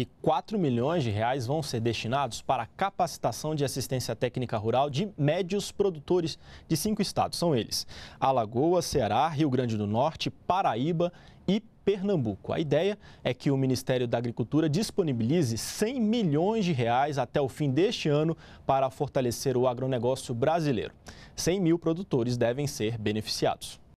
e 4 milhões de reais vão ser destinados para capacitação de assistência técnica rural de médios produtores de cinco estados. São eles: Alagoas, Ceará, Rio Grande do Norte, Paraíba e Pernambuco. A ideia é que o Ministério da Agricultura disponibilize 100 milhões de reais até o fim deste ano para fortalecer o agronegócio brasileiro. 100 mil produtores devem ser beneficiados.